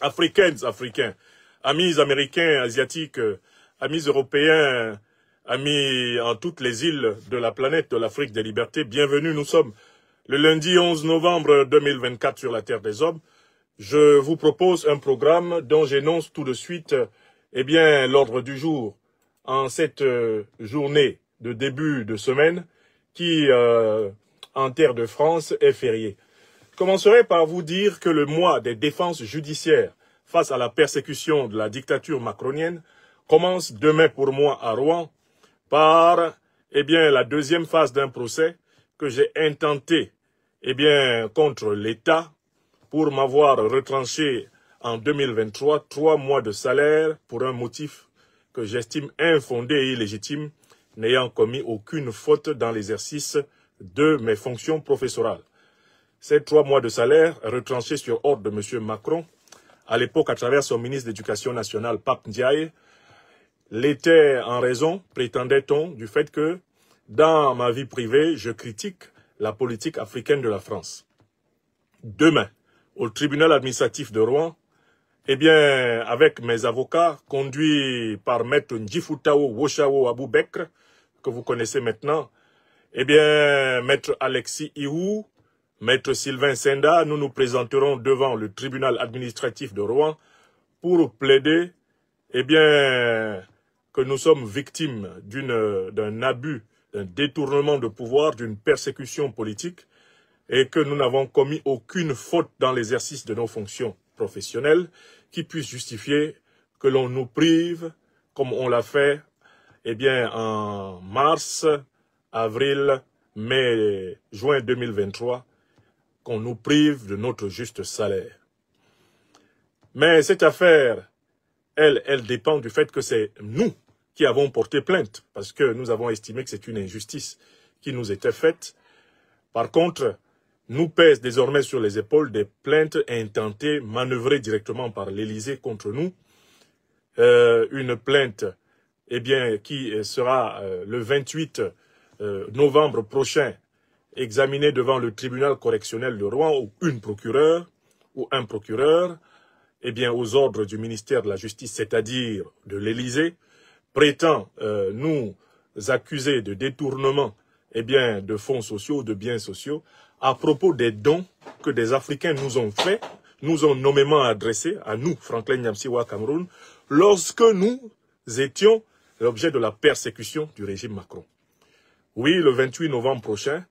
Africains, africains, amis américains, asiatiques, euh, amis européens, amis en toutes les îles de la planète de l'Afrique des libertés, bienvenue, nous sommes le lundi 11 novembre 2024 sur la Terre des Hommes. Je vous propose un programme dont j'énonce tout de suite eh bien l'ordre du jour en cette euh, journée de début de semaine qui, euh, en terre de France, est fériée. Je commencerai par vous dire que le mois des défenses judiciaires face à la persécution de la dictature macronienne commence demain pour moi à Rouen par eh bien, la deuxième phase d'un procès que j'ai intenté eh bien, contre l'État pour m'avoir retranché en 2023 trois mois de salaire pour un motif que j'estime infondé et illégitime, n'ayant commis aucune faute dans l'exercice de mes fonctions professorales. Ces trois mois de salaire retranchés sur ordre de M. Macron, à l'époque à travers son ministre d'éducation nationale, Pape Ndiaye, l'était en raison, prétendait-on, du fait que dans ma vie privée, je critique la politique africaine de la France. Demain, au tribunal administratif de Rouen, eh bien, avec mes avocats, conduits par maître Njifutao Woshao Aboubekr, que vous connaissez maintenant, eh bien, maître Alexis Ihou, Maître Sylvain Senda, nous nous présenterons devant le tribunal administratif de Rouen pour plaider eh bien, que nous sommes victimes d'un abus, d'un détournement de pouvoir, d'une persécution politique et que nous n'avons commis aucune faute dans l'exercice de nos fonctions professionnelles qui puisse justifier que l'on nous prive, comme on l'a fait eh bien, en mars, avril, mai, juin 2023 qu'on nous prive de notre juste salaire. Mais cette affaire, elle, elle dépend du fait que c'est nous qui avons porté plainte, parce que nous avons estimé que c'est une injustice qui nous était faite. Par contre, nous pèse désormais sur les épaules des plaintes intentées, manœuvrées directement par l'Élysée contre nous. Euh, une plainte eh bien, qui sera euh, le 28 euh, novembre prochain examiné devant le tribunal correctionnel de Rouen ou une procureure ou un procureur, eh bien, aux ordres du ministère de la Justice, c'est-à-dire de l'Élysée, prétend euh, nous accuser de détournement eh bien, de fonds sociaux, de biens sociaux, à propos des dons que des Africains nous ont faits, nous ont nommément adressés à nous, Franklin Nyamsiwa Cameroun, lorsque nous étions l'objet de la persécution du régime Macron. Oui, le 28 novembre prochain,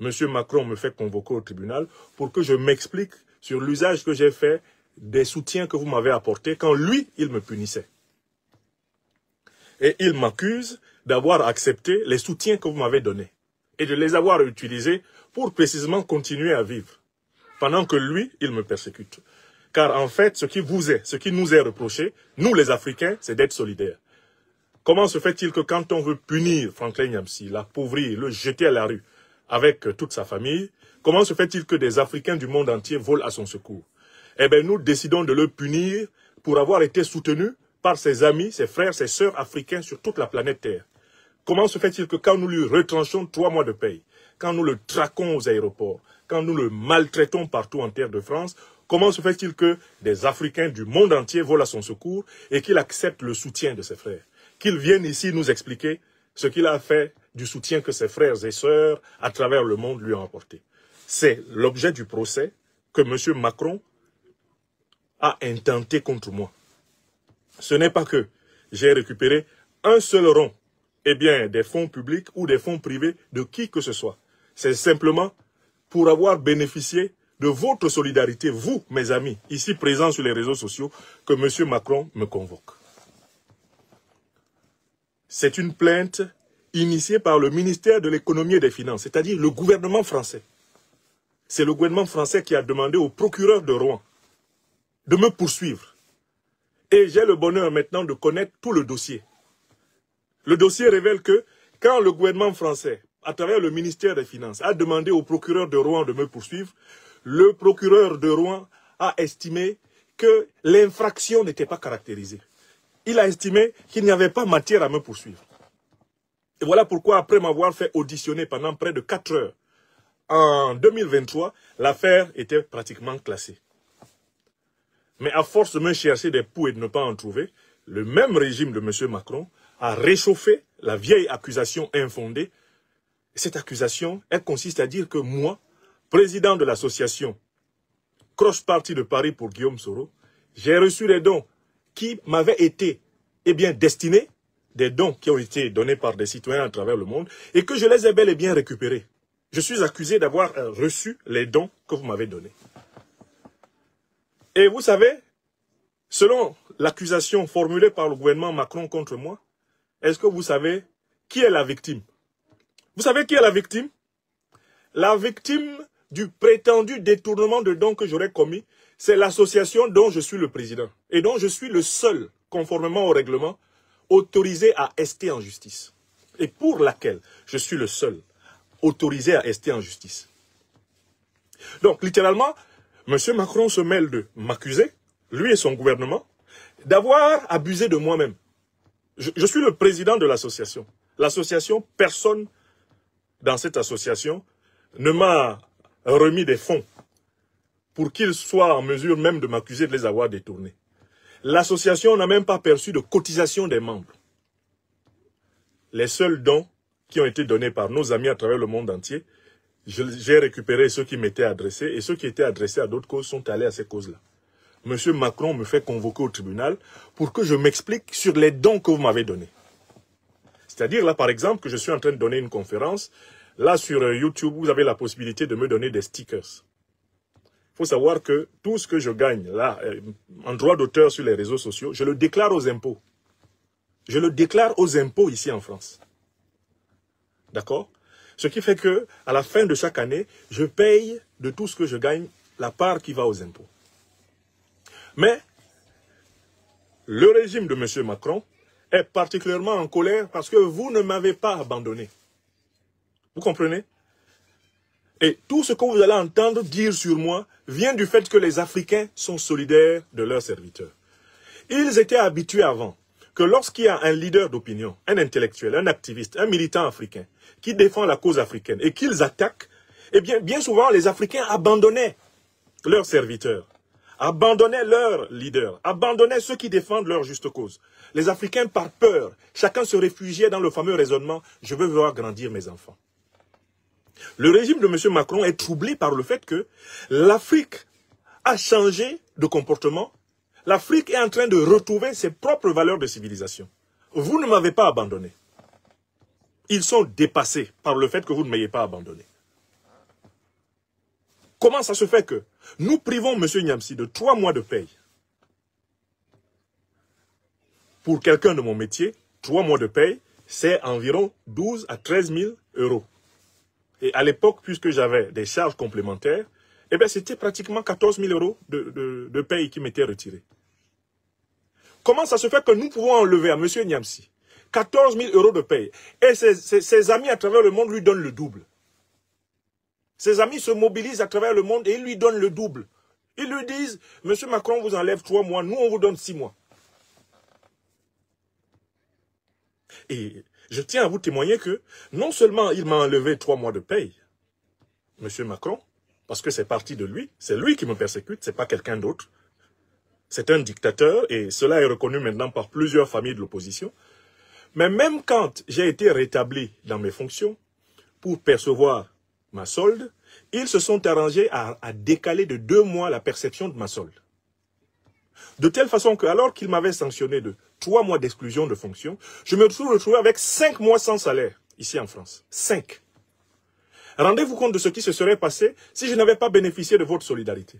M. Macron me fait convoquer au tribunal pour que je m'explique sur l'usage que j'ai fait des soutiens que vous m'avez apportés quand lui, il me punissait. Et il m'accuse d'avoir accepté les soutiens que vous m'avez donnés et de les avoir utilisés pour précisément continuer à vivre pendant que lui, il me persécute. Car en fait, ce qui vous est, ce qui nous est reproché, nous les Africains, c'est d'être solidaires. Comment se fait-il que quand on veut punir Franklin Yamsi, l'appauvrir, le jeter à la rue, avec euh, toute sa famille, comment se fait-il que des Africains du monde entier volent à son secours Eh bien, nous décidons de le punir pour avoir été soutenu par ses amis, ses frères, ses sœurs africains sur toute la planète Terre. Comment se fait-il que quand nous lui retranchons trois mois de paye, quand nous le traquons aux aéroports, quand nous le maltraitons partout en terre de France, comment se fait-il que des Africains du monde entier volent à son secours et qu'il accepte le soutien de ses frères Qu'il vienne ici nous expliquer ce qu'il a fait du soutien que ses frères et sœurs à travers le monde lui ont apporté. C'est l'objet du procès que M. Macron a intenté contre moi. Ce n'est pas que j'ai récupéré un seul rond eh bien, des fonds publics ou des fonds privés de qui que ce soit. C'est simplement pour avoir bénéficié de votre solidarité, vous, mes amis, ici présents sur les réseaux sociaux, que M. Macron me convoque. C'est une plainte initié par le ministère de l'économie et des finances, c'est-à-dire le gouvernement français. C'est le gouvernement français qui a demandé au procureur de Rouen de me poursuivre. Et j'ai le bonheur maintenant de connaître tout le dossier. Le dossier révèle que quand le gouvernement français, à travers le ministère des Finances, a demandé au procureur de Rouen de me poursuivre, le procureur de Rouen a estimé que l'infraction n'était pas caractérisée. Il a estimé qu'il n'y avait pas matière à me poursuivre. Et voilà pourquoi, après m'avoir fait auditionner pendant près de 4 heures, en 2023, l'affaire était pratiquement classée. Mais à force de me chercher des poux et de ne pas en trouver, le même régime de M. Macron a réchauffé la vieille accusation infondée. Cette accusation, elle consiste à dire que moi, président de l'association cross party de Paris pour Guillaume Soro, j'ai reçu des dons qui m'avaient été eh bien, destinés des dons qui ont été donnés par des citoyens à travers le monde et que je les ai bel et bien récupérés. Je suis accusé d'avoir euh, reçu les dons que vous m'avez donnés. Et vous savez, selon l'accusation formulée par le gouvernement Macron contre moi, est-ce que vous savez qui est la victime Vous savez qui est la victime La victime du prétendu détournement de dons que j'aurais commis, c'est l'association dont je suis le président et dont je suis le seul, conformément au règlement, autorisé à rester en justice et pour laquelle je suis le seul autorisé à rester en justice. Donc, littéralement, M. Macron se mêle de m'accuser, lui et son gouvernement, d'avoir abusé de moi-même. Je, je, suis le président de l'association. L'association, personne dans cette association ne m'a remis des fonds pour qu'il soit en mesure même de m'accuser de les avoir détournés. L'association n'a même pas perçu de cotisation des membres. Les seuls dons qui ont été donnés par nos amis à travers le monde entier, j'ai récupéré ceux qui m'étaient adressés et ceux qui étaient adressés à d'autres causes sont allés à ces causes-là. Monsieur Macron me fait convoquer au tribunal pour que je m'explique sur les dons que vous m'avez donnés. C'est-à-dire là, par exemple, que je suis en train de donner une conférence. Là, sur euh, YouTube, vous avez la possibilité de me donner des stickers. Il faut savoir que tout ce que je gagne là, euh, en droit d'auteur sur les réseaux sociaux, je le déclare aux impôts. Je le déclare aux impôts ici en France. D'accord Ce qui fait que à la fin de chaque année, je paye de tout ce que je gagne la part qui va aux impôts. Mais le régime de M. Macron est particulièrement en colère parce que vous ne m'avez pas abandonné. Vous comprenez et tout ce que vous allez entendre dire sur moi vient du fait que les Africains sont solidaires de leurs serviteurs. Ils étaient habitués avant que lorsqu'il y a un leader d'opinion, un intellectuel, un activiste, un militant africain qui défend la cause africaine et qu'ils attaquent, eh bien, bien souvent, les Africains abandonnaient leurs serviteurs, abandonnaient leurs leaders, abandonnaient ceux qui défendent leur juste cause. Les Africains, par peur, chacun se réfugiait dans le fameux raisonnement « je veux voir grandir mes enfants ». Le régime de M. Macron est troublé par le fait que l'Afrique a changé de comportement. L'Afrique est en train de retrouver ses propres valeurs de civilisation. Vous ne m'avez pas abandonné. Ils sont dépassés par le fait que vous ne m'ayez pas abandonné. Comment ça se fait que nous privons M. Niamsi de trois mois de paye Pour quelqu'un de mon métier, trois mois de paye, c'est environ 12 à 13 000 euros. Et à l'époque, puisque j'avais des charges complémentaires, eh bien, c'était pratiquement 14 000 euros de, de, paye qui m'étaient retirés. Comment ça se fait que nous pouvons enlever à M. Niamsi 14 000 euros de paye et ses, amis à travers le monde lui donnent le double ses amis se mobilisent à travers le monde et ils lui donnent le double. Ils lui disent, M. Macron vous enlève trois mois, nous on vous donne six mois. Et je tiens à vous témoigner que non seulement il m'a enlevé trois mois de paye, Monsieur Macron, parce que c'est parti de lui, c'est lui qui me persécute, c'est pas quelqu'un d'autre. C'est un dictateur et cela est reconnu maintenant par plusieurs familles de l'opposition. Mais même quand j'ai été rétabli dans mes fonctions pour percevoir ma solde, ils se sont arrangés à décaler de deux mois la perception de ma solde. De telle façon que, alors qu'il m'avait sanctionné de trois mois d'exclusion de fonction, je me suis retrouvé avec cinq mois sans salaire, ici en France. Cinq. Rendez-vous compte de ce qui se serait passé si je n'avais pas bénéficié de votre solidarité.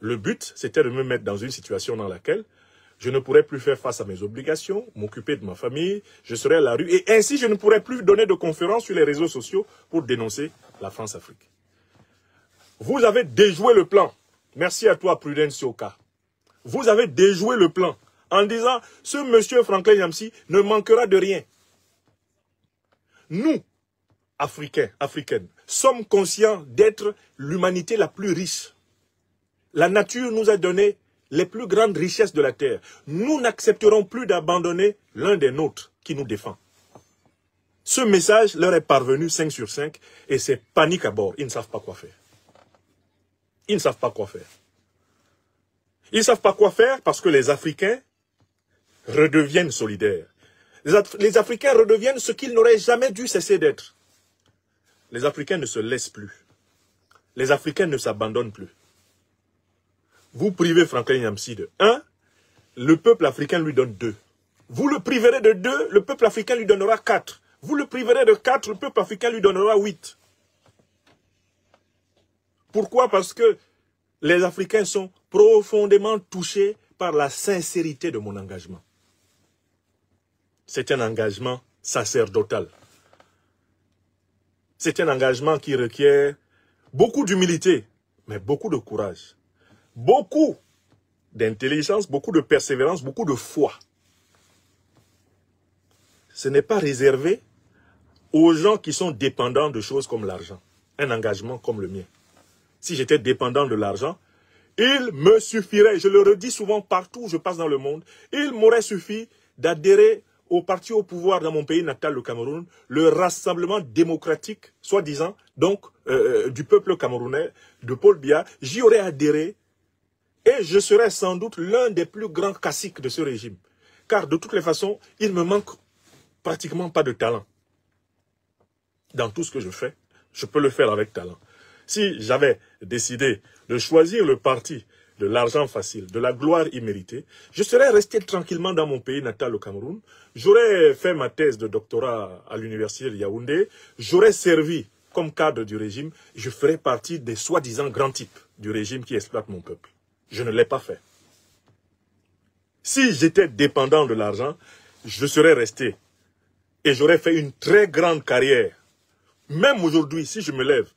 Le but, c'était de me mettre dans une situation dans laquelle je ne pourrais plus faire face à mes obligations, m'occuper de ma famille, je serais à la rue, et ainsi je ne pourrais plus donner de conférences sur les réseaux sociaux pour dénoncer la France-Afrique. Vous avez déjoué le plan. Merci à toi, Prudence Sioka, Vous avez déjoué le plan en disant, ce monsieur Franklin Yamsi ne manquera de rien. Nous, Africains, Africaines, sommes conscients d'être l'humanité la plus riche. La nature nous a donné les plus grandes richesses de la terre. Nous n'accepterons plus d'abandonner l'un des nôtres qui nous défend. Ce message leur est parvenu 5 sur 5 et c'est panique à bord. Ils ne savent pas quoi faire ils ne savent pas quoi faire. Ils ne savent pas quoi faire parce que les Africains redeviennent solidaires. Les, Africains redeviennent ce qu'ils n'auraient jamais dû cesser d'être. Les Africains ne se laissent plus. Les Africains ne s'abandonnent plus. Vous privez Franklin Yamsi de 1, le peuple africain lui donne 2. Vous le priverez de 2, le peuple africain lui donnera 4. Vous le priverez de 4, le peuple africain lui donnera 8. Pourquoi Parce que les Africains sont profondément touchés par la sincérité de mon engagement. C'est un engagement sacerdotal. C'est un engagement qui requiert beaucoup d'humilité, mais beaucoup de courage, beaucoup d'intelligence, beaucoup de persévérance, beaucoup de foi. Ce n'est pas réservé aux gens qui sont dépendants de choses comme l'argent. Un engagement comme le mien si j'étais dépendant de l'argent, il me suffirait, je le redis souvent partout où je passe dans le monde, il m'aurait suffi d'adhérer au parti au pouvoir dans mon pays natal, le Cameroun, le rassemblement démocratique, soi-disant, donc euh, euh, du peuple camerounais, de Paul Biya, j'y aurais adhéré et je serais sans doute l'un des plus grands caciques de ce régime. Car de toutes les façons, il me manque pratiquement pas de talent. Dans tout ce que je fais, je peux le faire avec talent. Si j'avais décidé de choisir le parti de l'argent facile, de la gloire imméritée, je serais resté tranquillement dans mon pays natal, au Cameroun. J'aurais fait ma thèse de doctorat à l'université de Yaoundé. J'aurais servi comme cadre du régime. Je ferais partie des soi-disant grands types du régime qui exploite mon peuple. Je ne l'ai pas fait. Si j'étais dépendant de l'argent, je serais resté. Et j'aurais fait une très grande carrière. Même aujourd'hui, si je me lève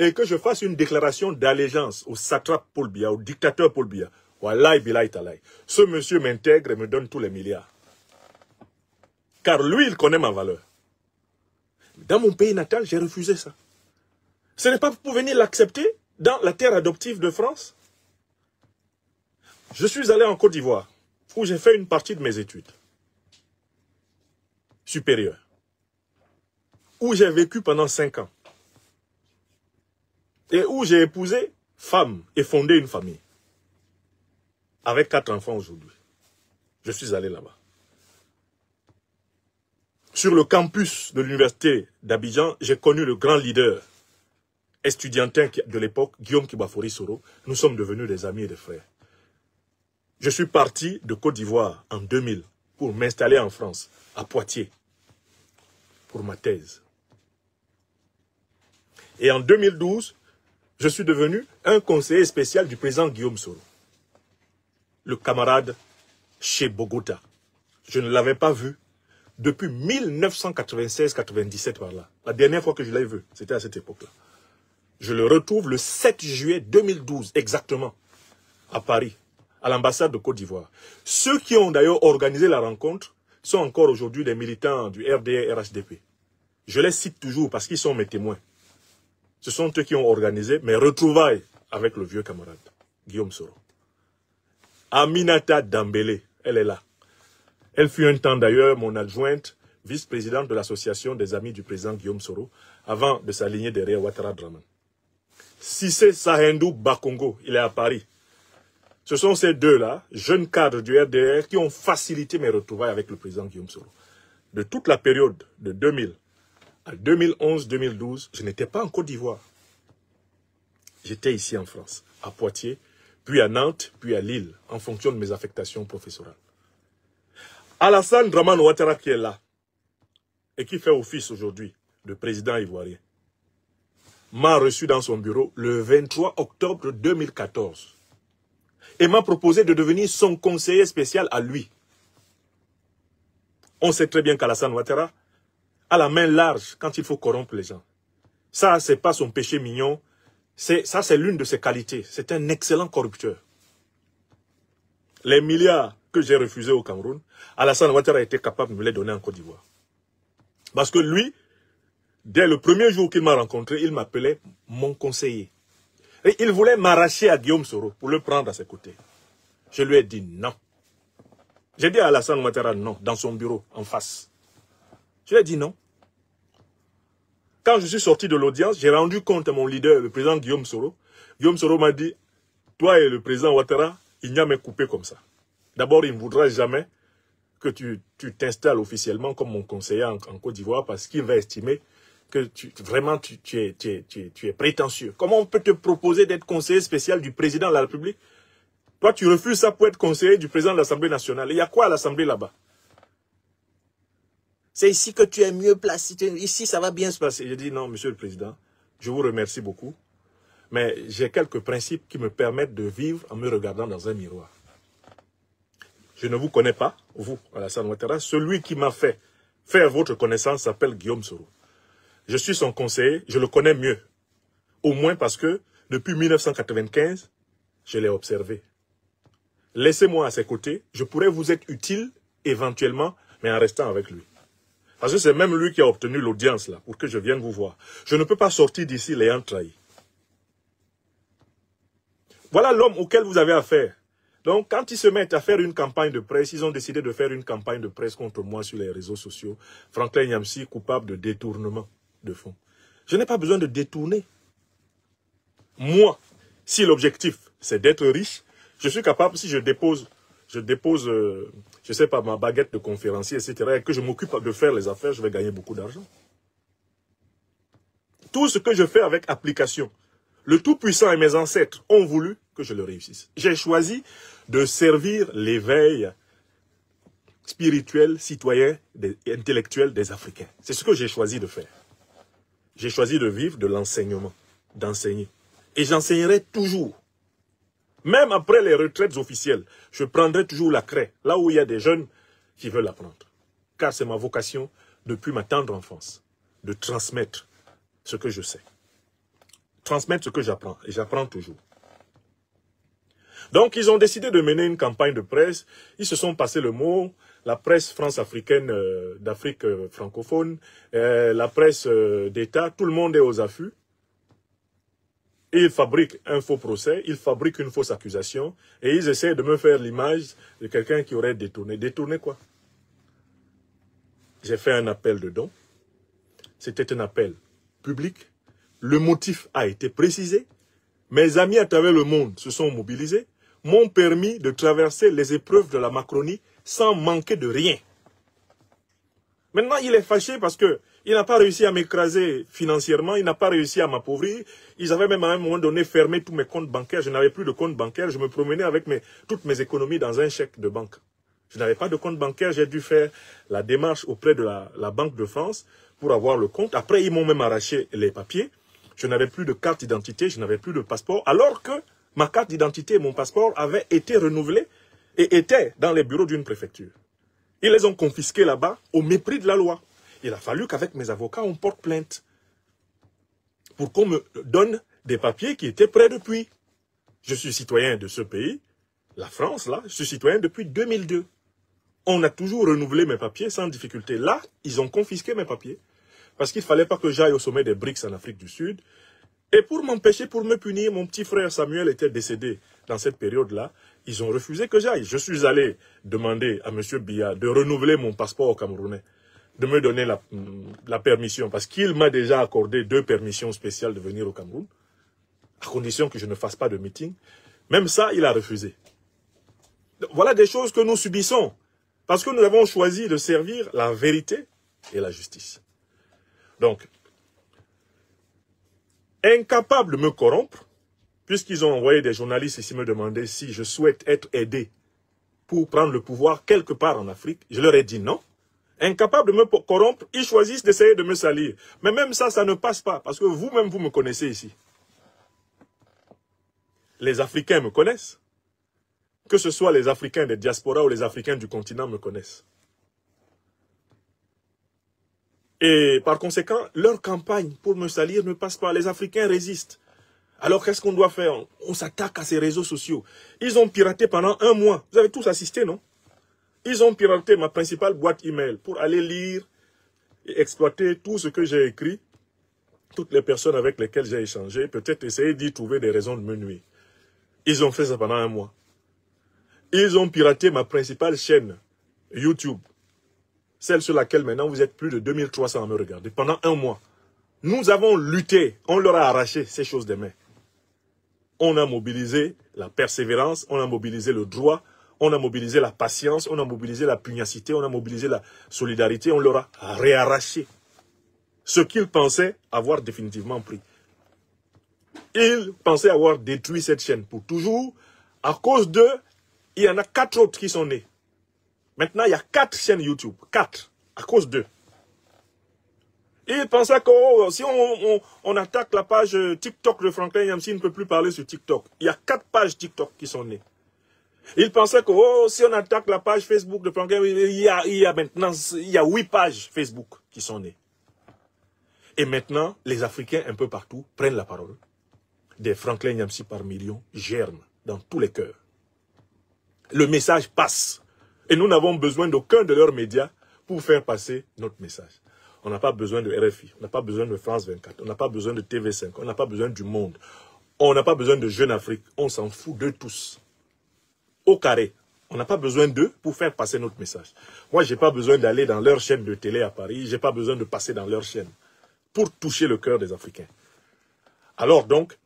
et que je fasse une déclaration d'allégeance au satrape Paul Bia, au dictateur Paul Biya, Ce monsieur m'intègre et me donne tous les milliards. Car lui, il connaît ma valeur. Dans mon pays natal, j'ai refusé ça. Ce n'est pas pour venir l'accepter dans la terre adoptive de France. Je suis allé en Côte d'Ivoire, où j'ai fait une partie de mes études supérieures, où j'ai vécu pendant cinq ans et où j'ai épousé femme et fondé une famille. Avec quatre enfants aujourd'hui. Je suis allé là-bas. Sur le campus de l'université d'Abidjan, j'ai connu le grand leader estudiantin de l'époque, Guillaume Kibafori Soro. Nous sommes devenus des amis et des frères. Je suis parti de Côte d'Ivoire en 2000 pour m'installer en France, à Poitiers, pour ma thèse. Et en 2012, je suis devenu un conseiller spécial du président Guillaume Soro, le camarade chez Bogota. Je ne l'avais pas vu depuis 1996-97 par là. La dernière fois que je l'ai vu, c'était à cette époque-là. Je le retrouve le 7 juillet 2012 exactement à Paris, à l'ambassade de Côte d'Ivoire. Ceux qui ont d'ailleurs organisé la rencontre sont encore aujourd'hui des militants du RDR RHDP. Je les cite toujours parce qu'ils sont mes témoins. Ce sont eux qui ont organisé mes retrouvailles avec le vieux camarade, Guillaume Soro. Aminata Dambélé, elle est là. Elle fut un temps d'ailleurs mon adjointe, vice-présidente de l'association des amis du président Guillaume Soro, avant de s'aligner derrière Ouattara Draman. Sissé Sahendou Bakongo, il est à Paris. Ce sont ces deux-là, jeunes cadres du RDR, qui ont facilité mes retrouvailles avec le président Guillaume Soro. De toute la période de 2000 2011-2012, je n'étais pas en Côte d'Ivoire. J'étais ici en France, à Poitiers, puis à Nantes, puis à Lille, en fonction de mes affectations professorales. Alassane Draman Ouattara qui est là, et qui fait office aujourd'hui de président ivoirien, m'a reçu dans son bureau le 23 octobre 2014 et m'a proposé de devenir son conseiller spécial à lui. On sait très bien qu'Alassane Ouattara à la main large quand il faut corrompre les gens. Ça, n'est pas son péché mignon. Ça, c'est l'une de ses qualités. C'est un excellent corrupteur. Les milliards que j'ai refusés au Cameroun, Alassane Ouattara était capable de me les donner en Côte d'Ivoire. Parce que lui, dès le premier jour qu'il m'a rencontré, il m'appelait mon conseiller. Et il voulait m'arracher à Guillaume Soro pour le prendre à ses côtés. Je lui ai dit non. J'ai dit à Alassane Ouattara non, dans son bureau, en face. Je lui ai dit non. Quand je suis sorti de l'audience, j'ai rendu compte à mon leader, le président Guillaume Soro. Guillaume Soro m'a dit, toi et le président Ouattara, il n'y a même coupé comme ça. D'abord, il ne voudra jamais que tu t'installes officiellement comme mon conseiller en, Côte d'Ivoire parce qu'il va estimer que tu, vraiment tu, es, prétentieux. Comment on peut te proposer d'être conseiller spécial du président de la République Toi, tu refuses ça pour être conseiller du président de l'Assemblée nationale. il y a quoi à l'Assemblée là-bas c'est ici que tu es mieux placé. Ici, ça va bien se passer. Je dit, non, monsieur le président, je vous remercie beaucoup. Mais j'ai quelques principes qui me permettent de vivre en me regardant dans un miroir. Je ne vous connais pas, vous, Alassane Ouattara. Celui qui m'a fait faire votre connaissance s'appelle Guillaume Soro. Je suis son conseiller, je le connais mieux. Au moins parce que, depuis 1995, je l'ai observé. Laissez-moi à ses côtés, je pourrais vous être utile éventuellement, mais en restant avec lui. Parce que c'est même lui qui a obtenu l'audience là, pour que je vienne vous voir. Je ne peux pas sortir d'ici l'ayant trahi. Voilà l'homme auquel vous avez affaire. Donc, quand ils se mettent à faire une campagne de presse, ils ont décidé de faire une campagne de presse contre moi sur les réseaux sociaux. Franklin Yamsi, coupable de détournement de fonds. Je n'ai pas besoin de détourner. Moi, si l'objectif, c'est d'être riche, je suis capable, si je dépose je dépose, je euh, je sais pas, ma baguette de conférencier, etc., et que je m'occupe de faire les affaires, je vais gagner beaucoup d'argent. Tout ce que je fais avec application, le Tout-Puissant et mes ancêtres ont voulu que je le réussisse. J'ai choisi de servir l'éveil spirituel, citoyen, des, intellectuel des Africains. C'est ce que j'ai choisi de faire. J'ai choisi de vivre de l'enseignement, d'enseigner. Et j'enseignerai toujours. Même après les retraites officielles, je prendrai toujours la craie, là où il y a des jeunes qui veulent apprendre. Car c'est ma vocation depuis ma tendre enfance, de transmettre ce que je sais. Transmettre ce que j'apprends, et j'apprends toujours. Donc, ils ont décidé de mener une campagne de presse. Ils se sont passés le mot. La presse france-africaine euh, d'Afrique euh, francophone, euh, la presse d'État, tout le monde est aux affûts. Et ils fabriquent un faux procès, ils fabriquent une fausse accusation, et ils essaient de me faire l'image de quelqu'un qui aurait détourné. Détourné quoi J'ai fait un appel de don. C'était un appel public. Le motif a été précisé. Mes amis à travers le monde se sont mobilisés, m'ont permis de traverser les épreuves de la Macronie sans manquer de rien. Maintenant, il est fâché parce que il n'a pas réussi à m'écraser financièrement, il n'a pas réussi à m'appauvrir. Ils avaient même à un moment donné fermé tous mes comptes bancaires. Je n'avais plus de compte bancaire. Je me promenais avec toutes mes économies dans un chèque de banque. Je n'avais pas de compte bancaire. J'ai dû faire la démarche auprès de la, la Banque de France pour avoir le compte. Après, ils m'ont même arraché les papiers. Je n'avais plus de carte d'identité, je n'avais plus de passeport. Alors que ma carte d'identité et mon passeport avaient été renouvelés et étaient dans les bureaux d'une préfecture. Ils les ont confisqués là-bas au mépris de la loi. Il a fallu qu'avec mes avocats, on porte plainte pour qu'on me donne des papiers qui étaient prêts depuis. Je suis citoyen de ce pays, la France, là, je suis citoyen depuis 2002. On a toujours renouvelé mes papiers sans difficulté. Là, ils ont confisqué mes papiers parce qu'il ne fallait pas que j'aille au sommet des BRICS en Afrique du Sud. Et pour m'empêcher, pour me punir, mon petit frère Samuel était décédé dans cette période-là. Ils ont refusé que j'aille. Je suis allé demander à M. Biya de renouveler mon passeport au Camerounais, de me donner la, la permission, parce qu'il m'a déjà accordé deux permissions spéciales de venir au Cameroun, à condition que je ne fasse pas de meeting. Même ça, il a refusé. Voilà des choses que nous subissons, parce que nous avons choisi de servir la vérité et la justice. Donc, incapable de me corrompre, puisqu'ils ont envoyé des journalistes ici me demander si je souhaite être aidé pour prendre le pouvoir quelque part en Afrique, je leur ai dit non. Incapables de me corrompre, ils choisissent d'essayer de me salir. Mais même ça, ça ne passe pas, parce que vous-même, vous me connaissez ici. Les Africains me connaissent. Que ce soit les Africains des diasporas ou les Africains du continent me connaissent. Et par conséquent, leur campagne pour me salir ne passe pas. Les Africains résistent. Alors qu'est-ce qu'on doit faire On s'attaque à ces réseaux sociaux. Ils ont piraté pendant un mois. Vous avez tous assisté, non Ils ont piraté ma principale boîte email pour aller lire et exploiter tout ce que j'ai écrit, toutes les personnes avec lesquelles j'ai échangé, peut-être essayer d'y trouver des raisons de me nuire. Ils ont fait ça pendant un mois. Ils ont piraté ma principale chaîne, YouTube. Celle sur laquelle maintenant vous êtes plus de 2300 à me regarder. Pendant un mois. Nous avons lutté. On leur a arraché ces choses des mains on a mobilisé la persévérance, on a mobilisé le droit, on a mobilisé la patience, on a mobilisé la pugnacité, on a mobilisé la solidarité, on leur a réarraché ce qu'ils pensaient avoir définitivement pris. Ils pensaient avoir détruit cette chaîne pour toujours. À cause d'eux. il y en a quatre autres qui sont nés. Maintenant, il y a quatre chaînes YouTube. Quatre. À cause d'eux. Il pensait que oh, si on, attaque la page euh, TikTok de Franklin Yamsi, il ne peut plus parler sur TikTok. Il y a quatre pages TikTok qui sont nées. Il pensait que oh, si on attaque la page Facebook de Franklin, Yamsi, il y a maintenant il y a huit pages Facebook qui sont nées. Et maintenant, les Africains un peu partout prennent la parole. Des Franklin Yamsi par million germent dans tous les cœurs. Le message passe. Et nous n'avons besoin d'aucun de leurs médias pour faire passer notre message. On n'a pas besoin de RFI, on n'a pas besoin de France 24, on n'a pas besoin de TV5, on n'a pas besoin du monde. On n'a pas besoin de Jeune Afrique, on s'en fout de tous. Au carré, on n'a pas besoin d'eux pour faire passer notre message. Moi, n'ai pas besoin d'aller dans leur chaîne de télé à Paris, j'ai pas besoin de passer dans leur chaîne pour toucher le cœur des Africains. Alors donc,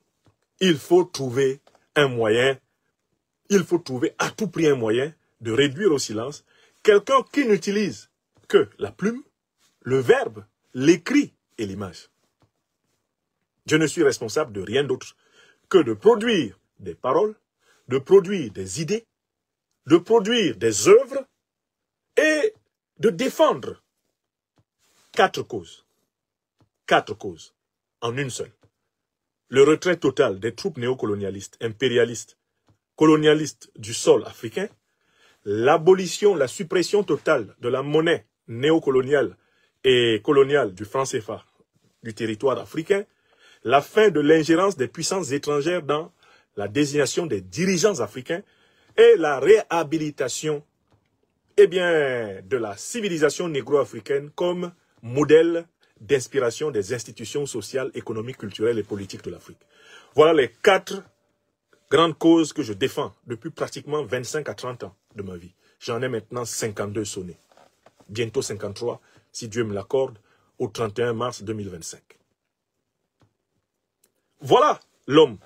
il faut trouver un moyen, il faut trouver à tout prix un moyen de réduire au silence quelqu'un qui n'utilise que la plume, le verbe, l'écrit et l'image. Je ne suis responsable de rien d'autre que de produire des paroles, de produire des idées, de produire des œuvres et de défendre quatre causes. Quatre causes en une seule. Le retrait total des troupes néocolonialistes, impérialistes, colonialistes du sol africain, l'abolition, la suppression totale de la monnaie néocoloniale et coloniale du franc CFA du territoire africain, la fin de l'ingérence des puissances étrangères dans la désignation des dirigeants africains et la réhabilitation eh bien, de la civilisation négro-africaine comme modèle d'inspiration des institutions sociales, économiques, culturelles et politiques de l'Afrique. Voilà les quatre grandes causes que je défends depuis pratiquement 25 à 30 ans de ma vie. J'en ai maintenant 52 sonnés, bientôt 53 si Dieu me l'accorde, au 31 mars 2025. Voilà l'homme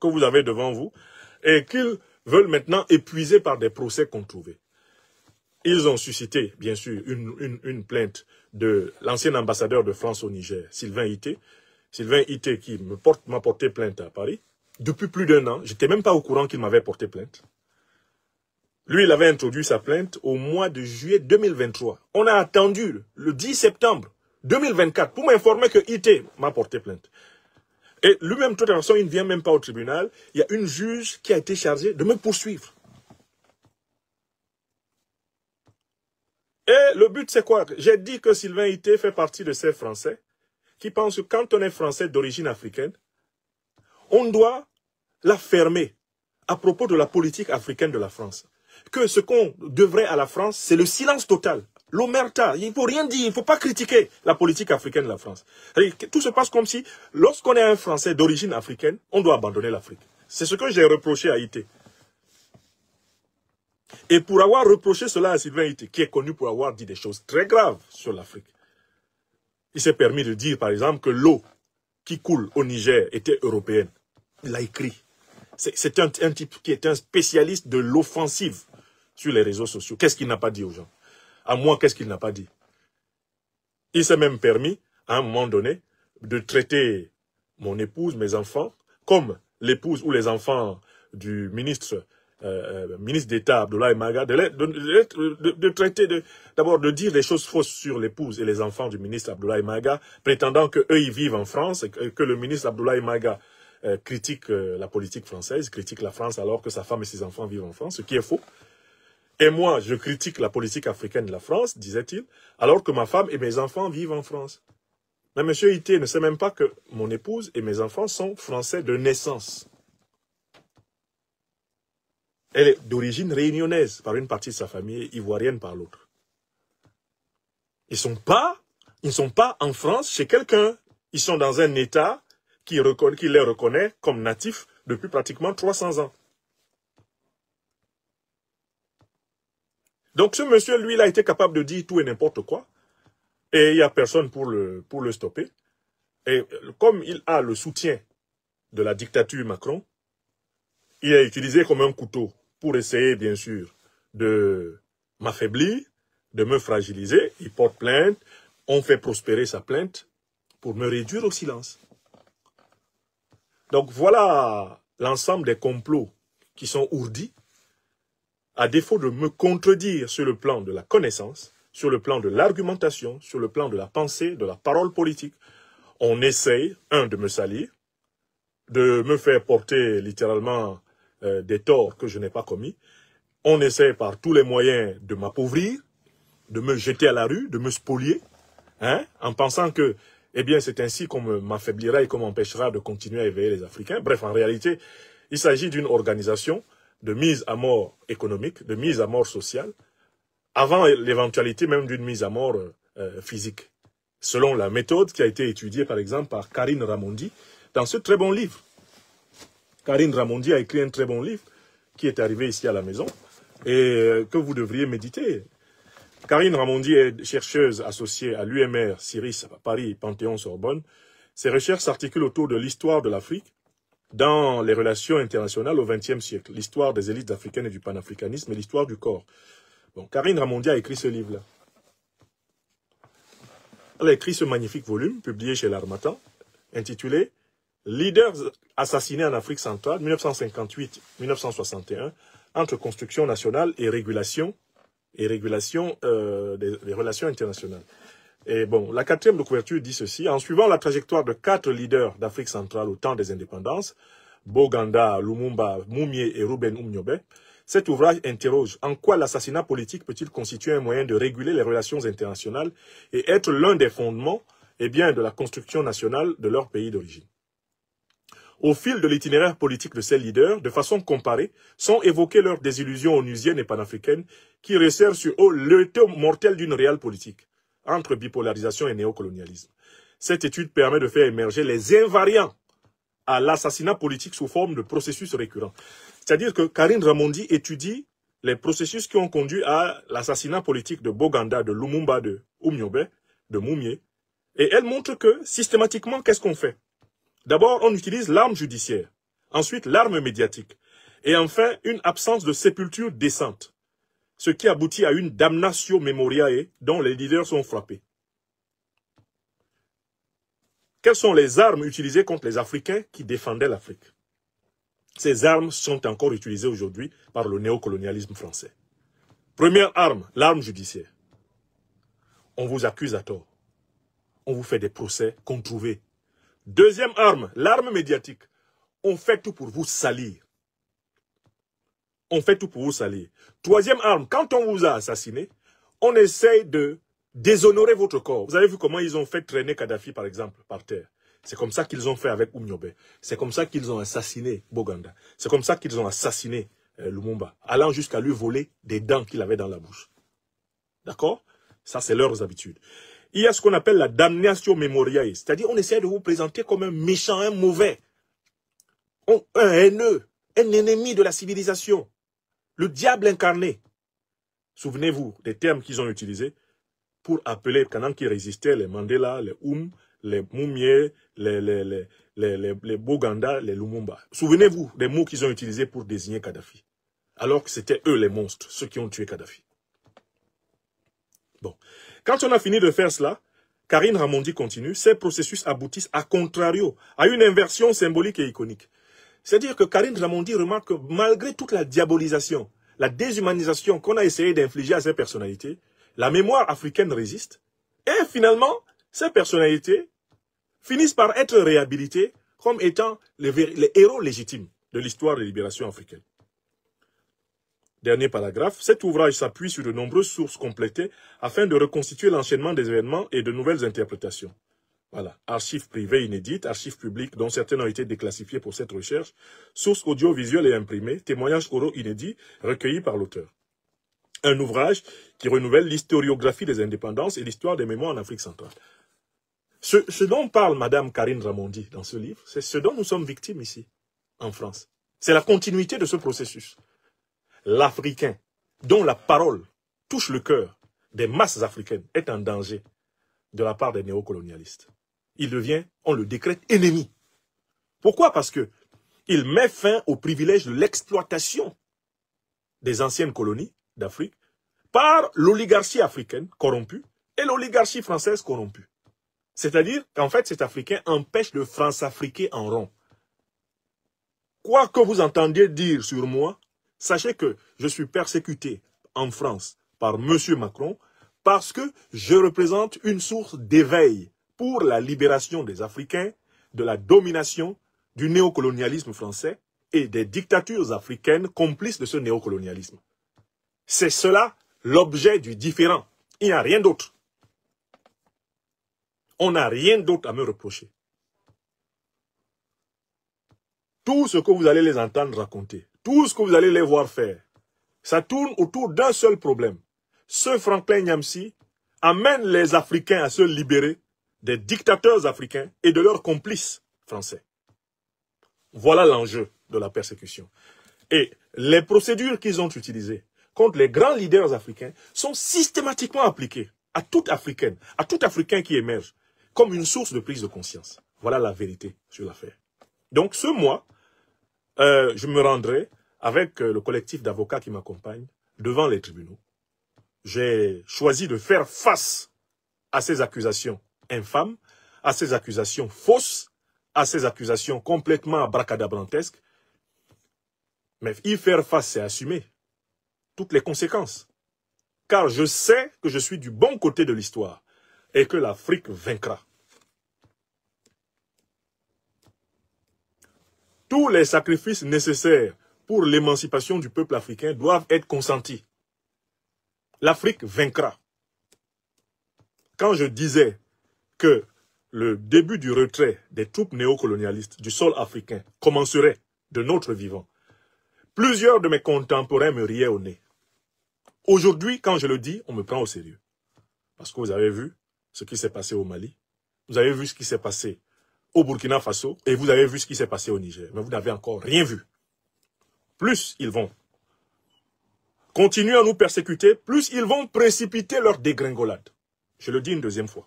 que vous avez devant vous et qu'ils veulent maintenant épuiser par des procès qu'on trouvait. Ils ont suscité, bien sûr, une, plainte de l'ancien ambassadeur de France au Niger, Sylvain Ité. Sylvain Ité qui m'a porté plainte à Paris. Depuis plus d'un an, Je n'étais même pas au courant qu'il m'avait porté plainte. Lui, il avait introduit sa plainte au mois de juillet 2023. On a attendu le 10 septembre 2024 pour m'informer que IT m'a porté plainte. Et lui-même, de toute façon, il ne vient même pas au tribunal. Il y a une juge qui a été chargée de me poursuivre. Et le but, c'est quoi J'ai dit que Sylvain Ité fait partie de ces Français qui pensent que quand on est Français d'origine africaine, on doit la fermer à propos de la politique africaine de la France que ce qu'on devrait à la France, c'est le silence total. L'omerta, il ne faut rien dire, il ne faut pas critiquer la politique africaine de la France. Tout se passe comme si, lorsqu'on est un Français d'origine africaine, on doit abandonner l'Afrique. C'est ce que j'ai reproché à Haïti. Et pour avoir reproché cela à Sylvain Haïti, qui est connu pour avoir dit des choses très graves sur l'Afrique, il s'est permis de dire, par exemple, que l'eau qui coule au Niger était européenne. Il l'a écrit. C'est un, type qui est un spécialiste de l'offensive sur les réseaux sociaux. Qu'est-ce qu'il n'a pas dit aux gens À moi, qu'est-ce qu'il n'a pas dit Il s'est même permis, à un moment donné, de traiter mon épouse, mes enfants, comme l'épouse ou les enfants du ministre euh, euh, d'État Abdoulaye Maga, de, traiter, d'abord de, dire des choses fausses sur l'épouse et les enfants du ministre Abdoulaye Maga, prétendant que eux ils vivent en France et que, le ministre Abdoulaye Maga euh, critique la politique française, critique la France alors que sa femme et ses enfants vivent en France, ce qui est faux. Et moi, je critique la politique africaine de la France, disait-il, alors que ma femme et mes enfants vivent en France. Mais monsieur Ité ne sait même pas que mon épouse et mes enfants sont français de naissance. Elle est d'origine réunionnaise par une partie de sa famille, ivoirienne par l'autre. Ils sont pas, ils sont pas en France chez quelqu'un. Ils sont dans un État qui, qui les reconnaît comme natifs depuis pratiquement 300 ans. Donc ce monsieur, lui, il a été capable de dire tout et n'importe quoi. Et il n'y a personne pour le, pour le stopper. Et comme il a le soutien de la dictature Macron, il a utilisé comme un couteau pour essayer, bien sûr, de m'affaiblir, de me fragiliser. Il porte plainte, on fait prospérer sa plainte pour me réduire au silence. Donc voilà l'ensemble des complots qui sont ourdis à défaut de me contredire sur le plan de la connaissance, sur le plan de l'argumentation, sur le plan de la pensée, de la parole politique, on essaye, un, de me salir, de me faire porter littéralement euh, des torts que je n'ai pas commis. On essaie par tous les moyens de m'appauvrir, de me jeter à la rue, de me spolier, hein, en pensant que eh bien, c'est ainsi qu'on m'affaiblira et qu'on m'empêchera de continuer à éveiller les Africains. Bref, en réalité, il s'agit d'une organisation de mise à mort économique, de mise à mort sociale, avant l'éventualité même d'une mise à mort euh, physique. Selon la méthode qui a été étudiée par exemple par Karine Ramondi dans ce très bon livre. Karine Ramondi a écrit un très bon livre qui est arrivé ici à la maison et euh, que vous devriez méditer. Karine Ramondi est chercheuse associée à l'UMR Cyrus Paris Panthéon Sorbonne. Ses recherches s'articulent autour de l'histoire de l'Afrique, dans les relations internationales au XXe siècle, l'histoire des élites africaines et du panafricanisme et l'histoire du corps. Karine Ramondi a écrit ce livre-là. Elle a écrit ce magnifique volume, publié chez l'Armatan, intitulé « Leaders assassinés en Afrique centrale, 1958-1961, entre construction nationale et régulation, et régulation euh, des relations internationales » la quatrième de couverture dit ceci. En suivant la trajectoire de quatre leaders d'Afrique centrale au temps des indépendances, Boganda, Lumumba, Moumié et Ruben Umnyobe, cet ouvrage interroge en quoi l'assassinat politique peut-il constituer un moyen de réguler les relations internationales et être l'un des fondements eh bien, de la construction nationale de leur pays d'origine. Au fil de l'itinéraire politique de ces leaders, de façon comparée, sont évoquées leurs désillusions onusiennes et panafricaines qui resserrent sur eux thème mortel d'une réelle politique entre bipolarisation et néocolonialisme. Cette étude permet de faire émerger les invariants à l'assassinat politique sous forme de processus récurrents. C'est-à-dire que Karine Ramondi étudie les processus qui ont conduit à l'assassinat politique de Boganda, de Lumumba, de Oumyobe, de Moumié. Et elle montre que, systématiquement, qu'est-ce qu'on fait D'abord, on utilise l'arme judiciaire, ensuite l'arme médiatique, et enfin, une absence de sépulture décente ce qui aboutit à une damnatio memoriae dont les leaders sont frappés. Quelles sont les armes utilisées contre les Africains qui défendaient l'Afrique Ces armes sont encore utilisées aujourd'hui par le néocolonialisme français. Première arme, l'arme judiciaire. On vous accuse à tort. On vous fait des procès trouve. Deuxième arme, l'arme médiatique. On fait tout pour vous salir on fait tout pour vous salir. Troisième arme, quand on vous a assassiné, on essaye de déshonorer votre corps. Vous avez vu comment ils ont fait traîner Kadhafi, par exemple, par terre. C'est comme ça qu'ils ont fait avec Oumyobe. C'est comme ça qu'ils ont assassiné Boganda. C'est comme ça qu'ils ont assassiné euh, Lumumba, allant jusqu'à lui voler des dents qu'il avait dans la bouche. D'accord Ça, c'est leurs habitudes. Il y a ce qu'on appelle la damnation memoriae, c'est-à-dire on essaie de vous présenter comme un méchant, un mauvais, un haineux, un ennemi de la civilisation le diable incarné. Souvenez-vous des termes qu'ils ont utilisés pour appeler, pendant qui résistaient, les Mandela, les Oum, les Moumier, les, les, Boganda, les Lumumba. Souvenez-vous des mots qu'ils ont utilisés pour désigner Kadhafi. Alors que c'était eux les monstres, ceux qui ont tué Kadhafi. Bon. Quand on a fini de faire cela, Karine Ramondi continue, ces processus aboutissent à contrario, à une inversion symbolique et iconique. C'est-à-dire que Karine Ramondi remarque que malgré toute la diabolisation, la déshumanisation qu'on a essayé d'infliger à ces personnalités, la mémoire africaine résiste. Et finalement, ces personnalités finissent par être réhabilitées comme étant les, les héros légitimes de l'histoire de libération africaine. Dernier paragraphe, cet ouvrage s'appuie sur de nombreuses sources complétées afin de reconstituer l'enchaînement des événements et de nouvelles interprétations. Voilà. Archives privées inédites, archives publiques dont certaines ont été déclassifiées pour cette recherche, sources audiovisuelles et imprimées, témoignages oraux inédits recueillis par l'auteur. Un ouvrage qui renouvelle l'historiographie des indépendances et l'histoire des mémoires en Afrique centrale. Ce, dont parle Madame Karine Ramondi dans ce livre, c'est ce dont nous sommes victimes ici, en France. C'est la continuité de ce processus. L'Africain, dont la parole touche le cœur des masses africaines, est en danger de la part des néocolonialistes il devient, on le décrète, ennemi. Pourquoi Parce que il met fin au privilège de l'exploitation des anciennes colonies d'Afrique par l'oligarchie africaine corrompue et l'oligarchie française corrompue. C'est-à-dire qu'en fait, cet Africain empêche le France-Africain en rond. Quoi que vous entendiez dire sur moi, sachez que je suis persécuté en France par M. Macron parce que je représente une source d'éveil pour la libération des Africains de la domination du néocolonialisme français et des dictatures africaines complices de ce néocolonialisme. C'est cela l'objet du différent. Il n'y a rien d'autre. On n'a rien d'autre à me reprocher. Tout ce que vous allez les entendre raconter, tout ce que vous allez les voir faire, ça tourne autour d'un seul problème. Ce Franklin Nyamsi amène les Africains à se libérer des dictateurs africains et de leurs complices français. Voilà l'enjeu de la persécution. Et les procédures qu'ils ont utilisées contre les grands leaders africains sont systématiquement appliquées à toute Africaine, à tout Africain qui émerge, comme une source de prise de conscience. Voilà la vérité sur l'affaire. Donc ce mois, euh, je me rendrai avec euh, le collectif d'avocats qui m'accompagne devant les tribunaux. J'ai choisi de faire face à ces accusations infâme, à ces accusations fausses, à ces accusations complètement abracadabrantesques. Mais y faire face, c'est assumer toutes les conséquences. Car je sais que je suis du bon côté de l'histoire et que l'Afrique vaincra. Tous les sacrifices nécessaires pour l'émancipation du peuple africain doivent être consentis. L'Afrique vaincra. Quand je disais que le début du retrait des troupes néocolonialistes du sol africain commencerait de notre vivant, plusieurs de mes contemporains me riaient au nez. Aujourd'hui, quand je le dis, on me prend au sérieux. Parce que vous avez vu ce qui s'est passé au Mali, vous avez vu ce qui s'est passé au Burkina Faso et vous avez vu ce qui s'est passé au Niger. Mais vous n'avez encore rien vu. Plus ils vont continuer à nous persécuter, plus ils vont précipiter leur dégringolade. Je le dis une deuxième fois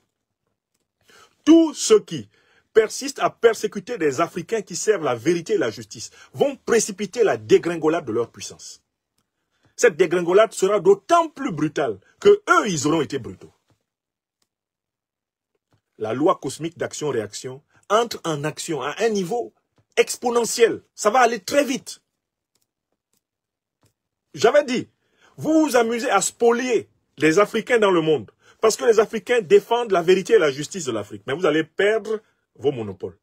tous ceux qui persistent à persécuter des Africains qui servent la vérité et la justice vont précipiter la dégringolade de leur puissance. Cette dégringolade sera d'autant plus brutale que eux, ils auront été brutaux. La loi cosmique d'action-réaction entre en action à un niveau exponentiel. Ça va aller très vite. J'avais dit, vous vous amusez à spolier les Africains dans le monde parce que les Africains défendent la vérité et la justice de l'Afrique. Mais vous allez perdre vos monopoles.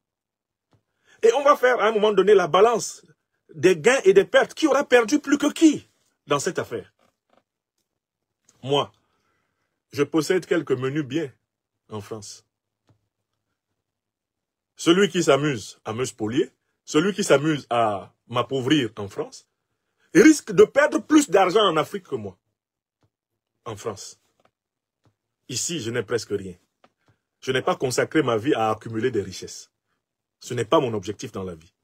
Et on va faire à un moment donné la balance des gains et des pertes. Qui aura perdu plus que qui dans cette affaire Moi, je possède quelques menus biens en France. Celui qui s'amuse à me spolier, celui qui s'amuse à m'appauvrir en France, risque de perdre plus d'argent en Afrique que moi, en France. Ici, je n'ai presque rien. Je n'ai pas consacré ma vie à accumuler des richesses. Ce n'est pas mon objectif dans la vie.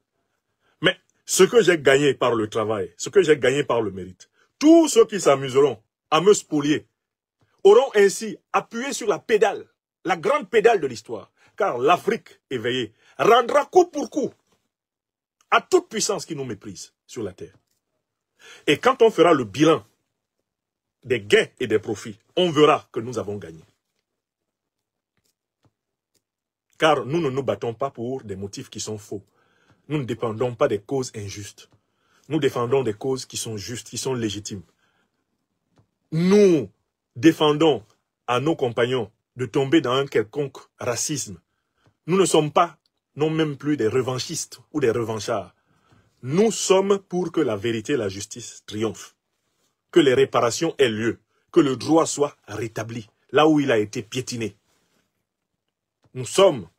Mais ce que j'ai gagné par le travail, ce que j'ai gagné par le mérite, tous ceux qui s'amuseront à me spolier auront ainsi appuyé sur la pédale, la grande pédale de l'histoire, car l'Afrique éveillée rendra coup pour coup à toute puissance qui nous méprise sur la terre. Et quand on fera le bilan des gains et des profits, on verra que nous avons gagné. Car nous ne nous battons pas pour des motifs qui sont faux. Nous ne dépendons pas des causes injustes. Nous défendons des causes qui sont justes, qui sont légitimes. Nous défendons à nos compagnons de tomber dans un quelconque racisme. Nous ne sommes pas, non même plus, des revanchistes ou des revanchards. Nous sommes pour que la vérité et la justice triomphent que les réparations aient lieu, que le droit soit rétabli, là où il a été piétiné. Nous sommes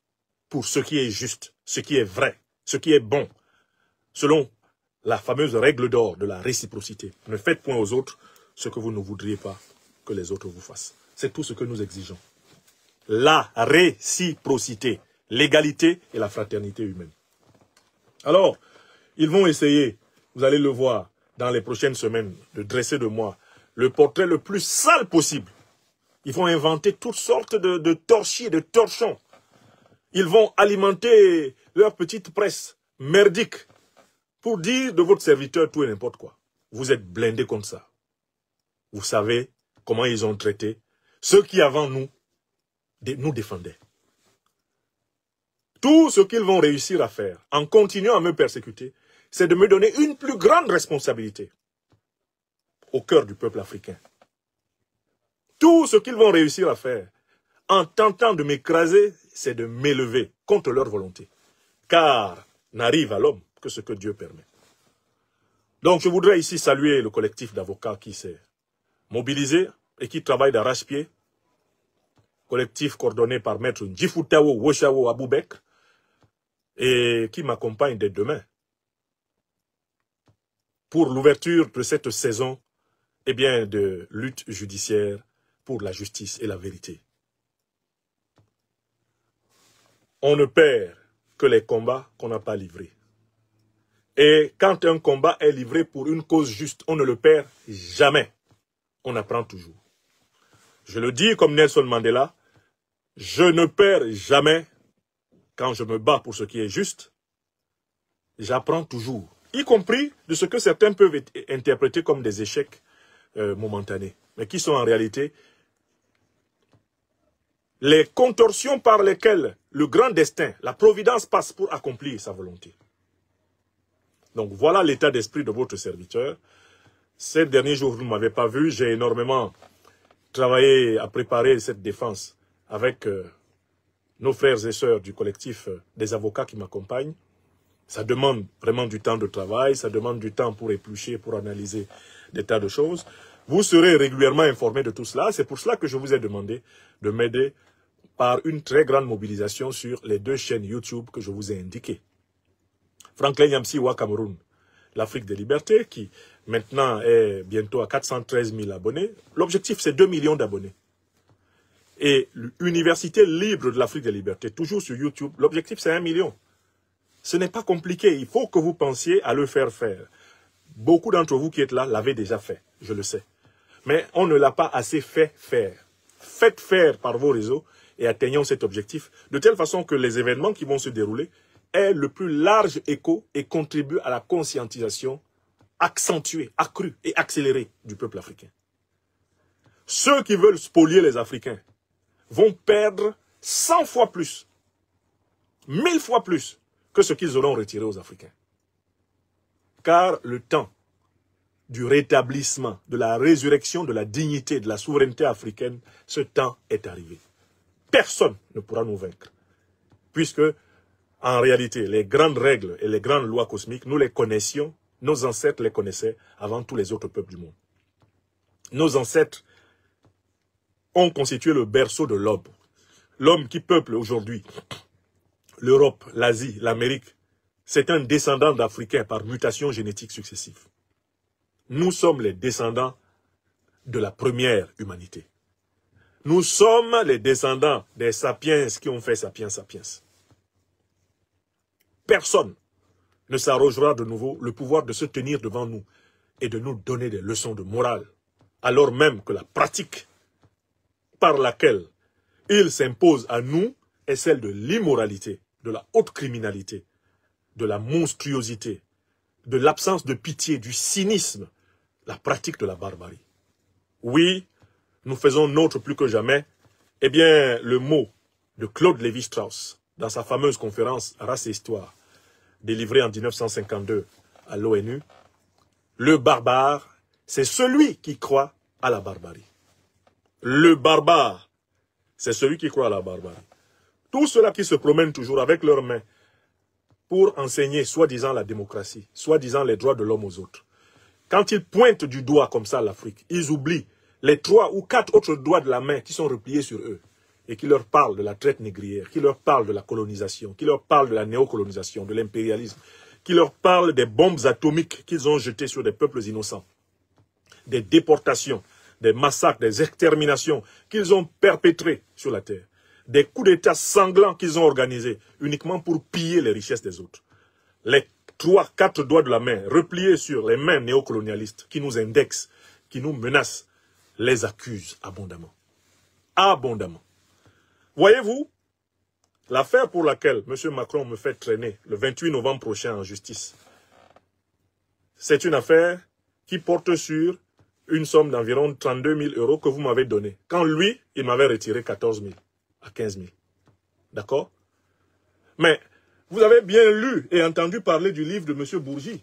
pour ce qui est juste, ce qui est vrai, ce qui est bon, selon la fameuse règle d'or de la réciprocité. Ne faites point aux autres ce que vous ne voudriez pas que les autres vous fassent. C'est tout ce que nous exigeons. La réciprocité, l'égalité et la fraternité humaine. Alors, ils vont essayer, vous allez le voir, dans les prochaines semaines, de dresser de moi le portrait le plus sale possible. Ils vont inventer toutes sortes de, de torchis, de torchons. Ils vont alimenter leur petite presse merdique pour dire de votre serviteur tout et n'importe quoi. Vous êtes blindés comme ça. Vous savez comment ils ont traité ceux qui avant nous nous défendaient. Tout ce qu'ils vont réussir à faire en continuant à me persécuter, c'est de me donner une plus grande responsabilité au cœur du peuple africain. Tout ce qu'ils vont réussir à faire en tentant de m'écraser, c'est de m'élever contre leur volonté. Car n'arrive à l'homme que ce que Dieu permet. Donc je voudrais ici saluer le collectif d'avocats qui s'est mobilisé et qui travaille d'arrache-pied. Collectif coordonné par maître Njifutawo Woshawo Aboubek et qui m'accompagne dès demain pour l'ouverture de cette saison eh bien, de lutte judiciaire pour la justice et la vérité. On ne perd que les combats qu'on n'a pas livrés. Et quand un combat est livré pour une cause juste, on ne le perd jamais. On apprend toujours. Je le dis comme Nelson Mandela, je ne perds jamais quand je me bats pour ce qui est juste. J'apprends toujours y compris de ce que certains peuvent interpréter comme des échecs euh, momentanés, mais qui sont en réalité les contorsions par lesquelles le grand destin, la providence passe pour accomplir sa volonté. Donc voilà l'état d'esprit de votre serviteur. Ces derniers jours, vous ne m'avez pas vu, j'ai énormément travaillé à préparer cette défense avec euh, nos frères et sœurs du collectif euh, des avocats qui m'accompagnent. Ça demande vraiment du temps de travail, ça demande du temps pour éplucher, pour analyser des tas de choses. Vous serez régulièrement informé de tout cela. C'est pour cela que je vous ai demandé de m'aider par une très grande mobilisation sur les deux chaînes YouTube que je vous ai indiquées. Franklin Yamsi Wa Cameroun, l'Afrique des libertés, qui maintenant est bientôt à 413 000 abonnés. L'objectif, c'est 2 millions d'abonnés. Et l'Université libre de l'Afrique des libertés, toujours sur YouTube, l'objectif, c'est 1 million. Ce n'est pas compliqué. Il faut que vous pensiez à le faire faire. Beaucoup d'entre vous qui êtes là l'avez déjà fait. Je le sais. Mais on ne l'a pas assez fait faire. Faites faire par vos réseaux et atteignons cet objectif de telle façon que les événements qui vont se dérouler aient le plus large écho et contribuent à la conscientisation accentuée, accrue et accélérée du peuple africain. Ceux qui veulent spolier les Africains vont perdre 100 fois plus, 1000 fois plus ce qu'ils auront retiré aux Africains. Car le temps du rétablissement, de la résurrection, de la dignité, de la souveraineté africaine, ce temps est arrivé. Personne ne pourra nous vaincre, puisque en réalité, les grandes règles et les grandes lois cosmiques, nous les connaissions, nos ancêtres les connaissaient avant tous les autres peuples du monde. Nos ancêtres ont constitué le berceau de l'homme, l'homme qui peuple aujourd'hui l'Europe, l'Asie, l'Amérique, c'est un descendant d'Africains par mutation génétique successive. Nous sommes les descendants de la première humanité. Nous sommes les descendants des sapiens qui ont fait sapiens sapiens. Personne ne s'arrogera de nouveau le pouvoir de se tenir devant nous et de nous donner des leçons de morale, alors même que la pratique par laquelle il s'impose à nous est celle de l'immoralité, de la haute criminalité, de la monstruosité, de l'absence de pitié, du cynisme, la pratique de la barbarie. Oui, nous faisons notre plus que jamais, eh bien, le mot de Claude Lévi-Strauss, dans sa fameuse conférence Race et Histoire, délivrée en 1952 à l'ONU, le barbare, c'est celui qui croit à la barbarie. Le barbare, c'est celui qui croit à la barbarie. Tous ceux-là qui se promènent toujours avec leurs mains pour enseigner soi-disant la démocratie, soi-disant les droits de l'homme aux autres. Quand ils pointent du doigt comme ça l'Afrique, ils oublient les trois ou quatre autres doigts de la main qui sont repliés sur eux et qui leur parlent de la traite négrière, qui leur parlent de la colonisation, qui leur parlent de la néocolonisation, de l'impérialisme, qui leur parlent des bombes atomiques qu'ils ont jetées sur des peuples innocents, des déportations, des massacres, des exterminations qu'ils ont perpétrées sur la terre des coups d'État sanglants qu'ils ont organisés uniquement pour piller les richesses des autres. Les trois, quatre doigts de la main repliés sur les mains néocolonialistes qui nous indexent, qui nous menacent, les accusent abondamment. Abondamment. Voyez-vous, l'affaire pour laquelle M. Macron me fait traîner le 28 novembre prochain en justice, c'est une affaire qui porte sur une somme d'environ 32 000 euros que vous m'avez donné Quand lui, il m'avait retiré 14 000. 15 000. D'accord Mais vous avez bien lu et entendu parler du livre de M. Bourgi.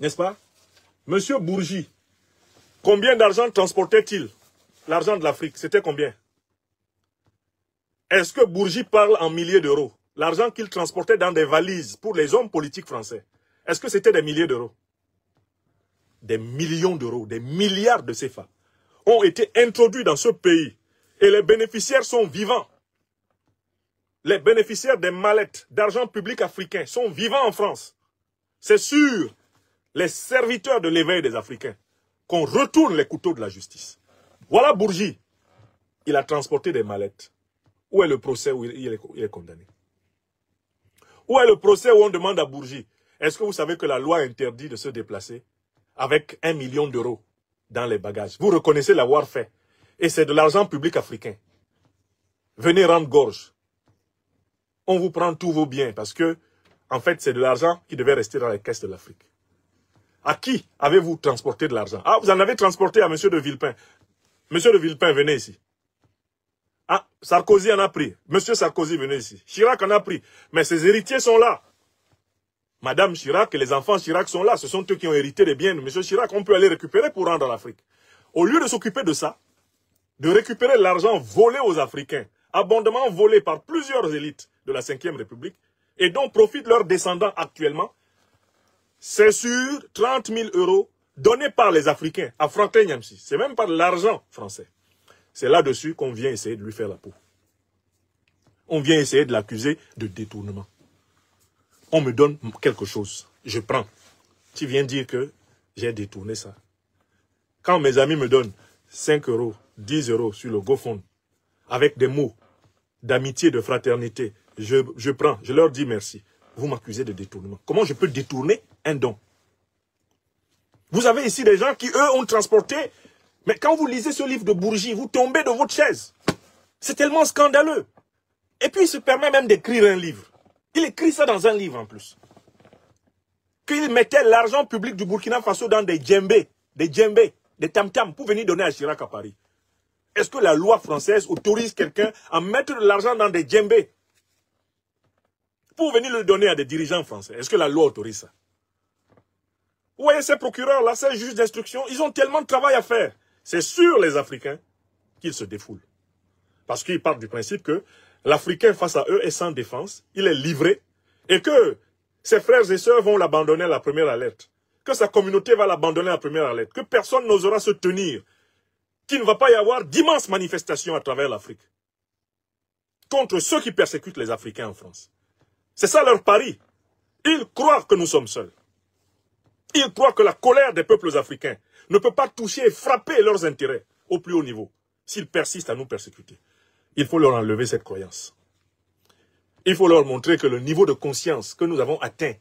N'est-ce pas M. Bourgi, combien d'argent transportait-il L'argent de l'Afrique, c'était combien Est-ce que Bourgi parle en milliers d'euros L'argent qu'il transportait dans des valises pour les hommes politiques français, est-ce que c'était des milliers d'euros Des millions d'euros, des milliards de CFA ont été introduits dans ce pays et les bénéficiaires sont vivants. Les bénéficiaires des mallettes d'argent public africain sont vivants en France. C'est sûr, les serviteurs de l'éveil des Africains, qu'on retourne les couteaux de la justice. Voilà Bourgi. Il a transporté des mallettes. Où est le procès où il est, il est condamné Où est le procès où on demande à Bourgi, est-ce que vous savez que la loi interdit de se déplacer avec un million d'euros dans les bagages Vous reconnaissez l'avoir fait. Et c'est de l'argent public africain. Venez rendre gorge. On vous prend tous vos biens parce que, en fait, c'est de l'argent qui devait rester dans les caisses de l'Afrique. À qui avez-vous transporté de l'argent Ah, vous en avez transporté à M. de Villepin. M. de Villepin, venez ici. Ah, Sarkozy en a pris. M. Sarkozy, venez ici. Chirac en a pris. Mais ses héritiers sont là. Madame Chirac et les enfants Chirac sont là. Ce sont eux qui ont hérité des biens de M. Chirac. On peut aller récupérer pour rendre en Afrique. Au lieu de s'occuper de ça, de récupérer l'argent volé aux Africains, abondamment volé par plusieurs élites de la Ve République, et dont profitent leurs descendants actuellement, c'est sur 30 000 euros donnés par les Africains à Franklin Yamsi. C'est même par l'argent français. C'est là-dessus qu'on vient essayer de lui faire la peau. On vient essayer de l'accuser de détournement. On me donne quelque chose, je prends. Tu viens dire que j'ai détourné ça. Quand mes amis me donnent 5 euros, 10 euros sur le GoFund avec des mots d'amitié, de fraternité. Je, prends, je leur dis merci. Vous m'accusez de détournement. Comment je peux détourner un don Vous avez ici des gens qui, eux, ont transporté. Mais quand vous lisez ce livre de Bourgie, vous tombez de votre chaise. C'est tellement scandaleux. Et puis, il se permet même d'écrire un livre. Il écrit ça dans un livre en plus. Qu'il mettait l'argent public du Burkina Faso dans des djembés, des djembés, des tam-tams pour venir donner à Chirac à Paris. Est-ce que la loi française autorise quelqu'un à mettre de l'argent dans des djembés pour venir le donner à des dirigeants français Est-ce que la loi autorise ça Vous voyez ces procureurs-là, ces juges d'instruction, ils ont tellement de travail à faire. C'est sur les Africains qu'ils se défoulent. Parce qu'ils partent du principe que l'Africain face à eux est sans défense, il est livré, et que ses frères et sœurs vont l'abandonner à la première alerte, que sa communauté va l'abandonner à la première alerte, que personne n'osera se tenir qu'il ne va pas y avoir d'immenses manifestations à travers l'Afrique contre ceux qui persécutent les Africains en France. C'est ça leur pari. Ils croient que nous sommes seuls. Ils croient que la colère des peuples africains ne peut pas toucher et frapper leurs intérêts au plus haut niveau s'ils persistent à nous persécuter. Il faut leur enlever cette croyance. Il faut leur montrer que le niveau de conscience que nous avons atteint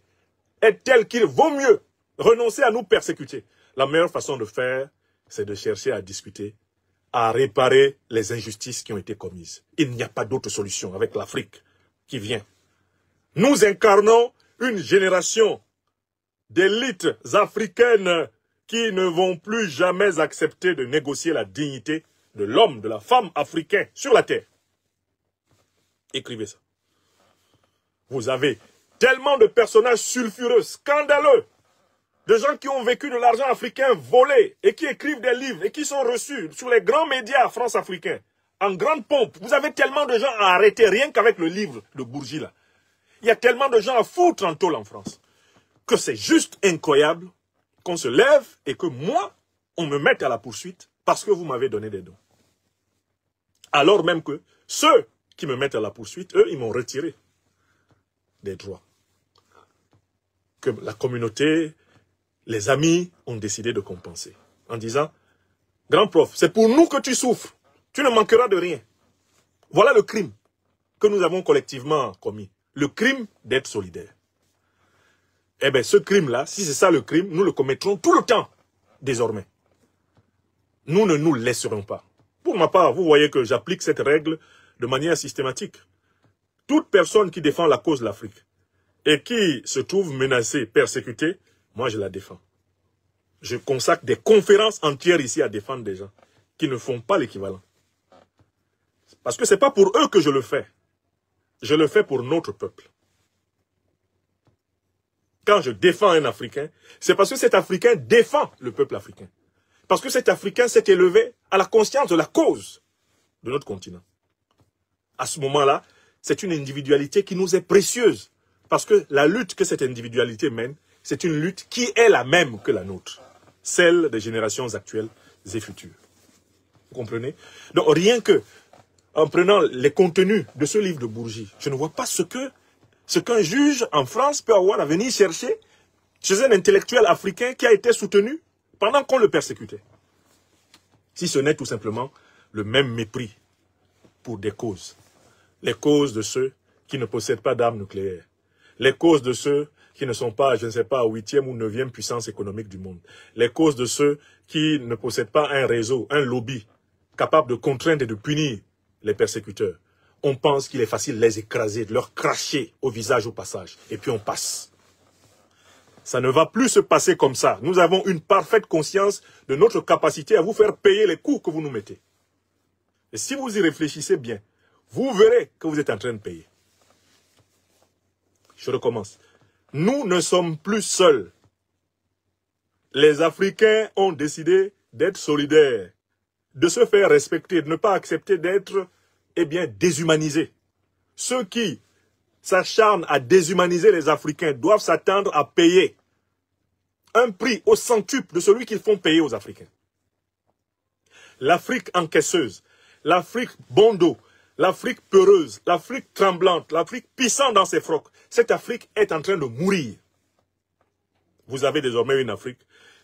est tel qu'il vaut mieux renoncer à nous persécuter. La meilleure façon de faire, c'est de chercher à discuter, à réparer les injustices qui ont été commises. Il n'y a pas d'autre solution avec l'Afrique qui vient. Nous incarnons une génération d'élites africaines qui ne vont plus jamais accepter de négocier la dignité de l'homme, de la femme africain sur la terre. Écrivez ça. Vous avez tellement de personnages sulfureux, scandaleux, de gens qui ont vécu de l'argent africain volé et qui écrivent des livres et qui sont reçus sur les grands médias france-africains en grande pompe. Vous avez tellement de gens à arrêter rien qu'avec le livre de Bourgila. Il y a tellement de gens à foutre en tôle en France que c'est juste incroyable qu'on se lève et que moi, on me mette à la poursuite parce que vous m'avez donné des dons. Alors même que ceux qui me mettent à la poursuite, eux, ils m'ont retiré des droits. Que la communauté les amis ont décidé de compenser en disant, grand prof, c'est pour nous que tu souffres. Tu ne manqueras de rien. Voilà le crime que nous avons collectivement commis. Le crime d'être solidaire. Eh bien, ce crime-là, si c'est ça le crime, nous le commettrons tout le temps, désormais. Nous ne nous laisserons pas. Pour ma part, vous voyez que j'applique cette règle de manière systématique. Toute personne qui défend la cause de l'Afrique et qui se trouve menacée, persécutée, moi, je la défends. Je consacre des conférences entières ici à défendre des gens qui ne font pas l'équivalent. Parce que ce n'est pas pour eux que je le fais. Je le fais pour notre peuple. Quand je défends un Africain, c'est parce que cet Africain défend le peuple africain. Parce que cet Africain s'est élevé à la conscience de la cause de notre continent. À ce moment-là, c'est une individualité qui nous est précieuse. Parce que la lutte que cette individualité mène, c'est une lutte qui est la même que la nôtre, celle des générations actuelles et futures. Vous comprenez Donc rien que en prenant les contenus de ce livre de Bourgie, je ne vois pas ce que ce qu'un juge en France peut avoir à venir chercher chez un intellectuel africain qui a été soutenu pendant qu'on le persécutait. Si ce n'est tout simplement le même mépris pour des causes. Les causes de ceux qui ne possèdent pas d'armes nucléaires. Les causes de ceux qui ne sont pas, je ne sais pas, huitième ou neuvième puissance économique du monde. Les causes de ceux qui ne possèdent pas un réseau, un lobby, capable de contraindre et de punir les persécuteurs. On pense qu'il est facile de les écraser, de leur cracher au visage au passage. Et puis on passe. Ça ne va plus se passer comme ça. Nous avons une parfaite conscience de notre capacité à vous faire payer les coûts que vous nous mettez. Et si vous y réfléchissez bien, vous verrez que vous êtes en train de payer. Je recommence nous ne sommes plus seuls. Les Africains ont décidé d'être solidaires, de se faire respecter, de ne pas accepter d'être, eh bien, déshumanisés. Ceux qui s'acharnent à déshumaniser les Africains doivent s'attendre à payer un prix au centuple de celui qu'ils font payer aux Africains. L'Afrique encaisseuse, l'Afrique bondo, l'Afrique peureuse, l'Afrique tremblante, l'Afrique puissante dans ses frocs, cette Afrique est en train de mourir. Vous avez désormais une Afrique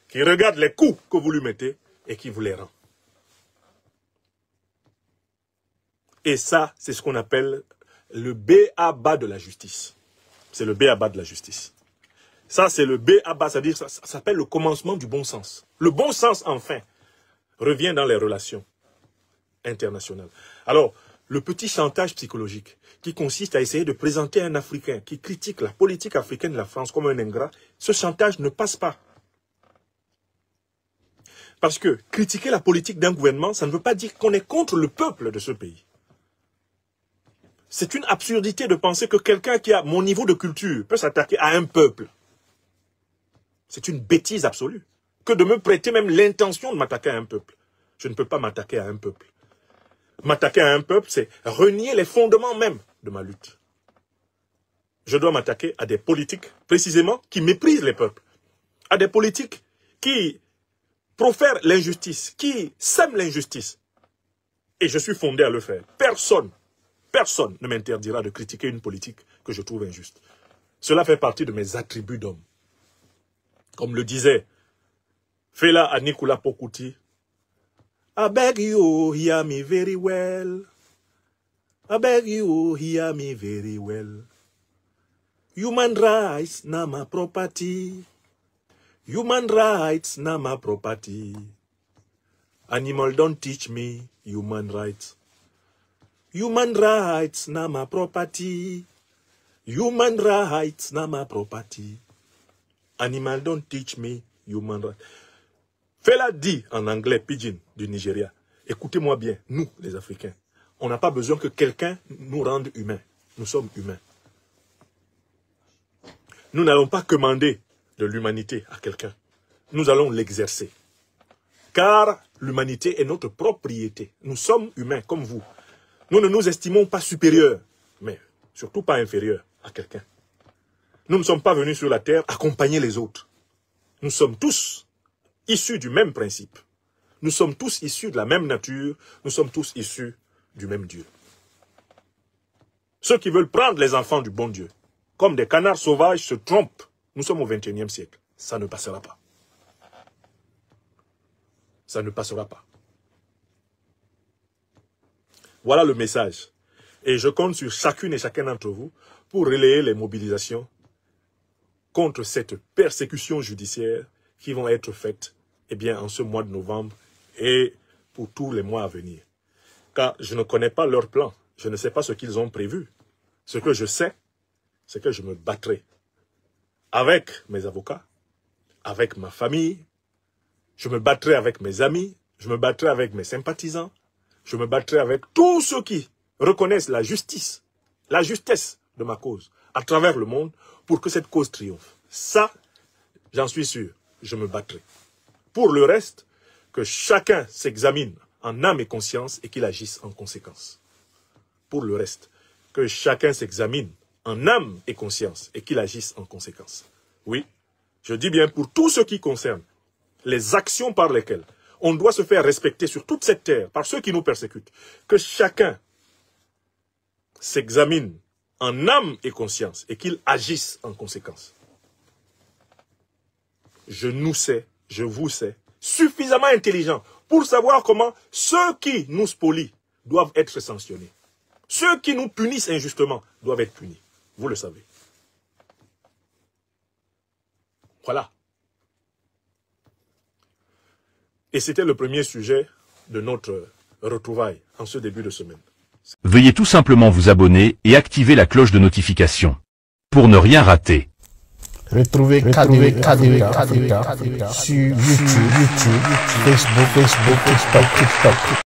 qui regarde les coups que vous lui mettez et qui vous les rend. Et ça, c'est ce qu'on appelle le bas de la justice. C'est le bas de la justice. Ça, c'est le b bas, c'est-à-dire ça, ça s'appelle le commencement du bon sens. Le bon sens, enfin, revient dans les relations internationales. Alors, le petit chantage psychologique qui consiste à essayer de présenter un Africain qui critique la politique africaine de la France comme un ingrat, ce chantage ne passe pas. Parce que critiquer la politique d'un gouvernement, ça ne veut pas dire qu'on est contre le peuple de ce pays. C'est une absurdité de penser que quelqu'un qui a mon niveau de culture peut s'attaquer à un peuple. C'est une bêtise absolue. Que de me prêter même l'intention de m'attaquer à un peuple. Je ne peux pas m'attaquer à un peuple. M'attaquer à un peuple, c'est renier les fondements même de ma lutte. Je dois m'attaquer à des politiques, précisément, qui méprisent les peuples. À des politiques qui profèrent l'injustice, qui sèment l'injustice. Et je suis fondé à le faire. Personne, personne ne m'interdira de critiquer une politique que je trouve injuste. Cela fait partie de mes attributs d'homme. Comme le disait Fela à Nicolas Pokuti, I beg you, hear me very well. I beg you, hear me very well. Human rights na my property. Human rights na my property. Animal don't teach me human rights. Human rights na my property. Human rights na my property. Animal don't teach me human rights. Fela dit en anglais pidgin du Nigeria, écoutez-moi bien, nous les Africains, on n'a pas besoin que quelqu'un nous rende humains. Nous sommes humains. Nous n'allons pas commander de l'humanité à quelqu'un. Nous allons l'exercer. Car l'humanité est notre propriété. Nous sommes humains comme vous. Nous ne nous estimons pas supérieurs, mais surtout pas inférieurs à quelqu'un. Nous ne sommes pas venus sur la terre accompagner les autres. Nous sommes tous issus du même principe. Nous sommes tous issus de la même nature, nous sommes tous issus du même Dieu. Ceux qui veulent prendre les enfants du bon Dieu, comme des canards sauvages, se trompent. Nous sommes au XXIe siècle. Ça ne passera pas. Ça ne passera pas. Voilà le message. Et je compte sur chacune et chacun d'entre vous pour relayer les mobilisations contre cette persécution judiciaire qui vont être faites eh bien, en ce mois de novembre et pour tous les mois à venir. Car je ne connais pas leur plan. Je ne sais pas ce qu'ils ont prévu. Ce que je sais, c'est que je me battrai avec mes avocats, avec ma famille, je me battrai avec mes amis, je me battrai avec mes sympathisants, je me battrai avec tous ceux qui reconnaissent la justice, la justesse de ma cause à travers le monde pour que cette cause triomphe. Ça, j'en suis sûr je me battrai. Pour le reste, que chacun s'examine en âme et conscience et qu'il agisse en conséquence. Pour le reste, que chacun s'examine en âme et conscience et qu'il agisse en conséquence. Oui, je dis bien pour tout ce qui concerne les actions par lesquelles on doit se faire respecter sur toute cette terre par ceux qui nous persécutent, que chacun s'examine en âme et conscience et qu'il agisse en conséquence je nous sais, je vous sais, suffisamment intelligent pour savoir comment ceux qui nous spolient doivent être sanctionnés. Ceux qui nous punissent injustement doivent être punis. Vous le savez. Voilà. Et c'était le premier sujet de notre retrouvaille en ce début de semaine. Veuillez tout simplement vous abonner et activer la cloche de notification. Pour ne rien rater. Retrouvez Retrouvez sur YouTube, Facebook, Facebook,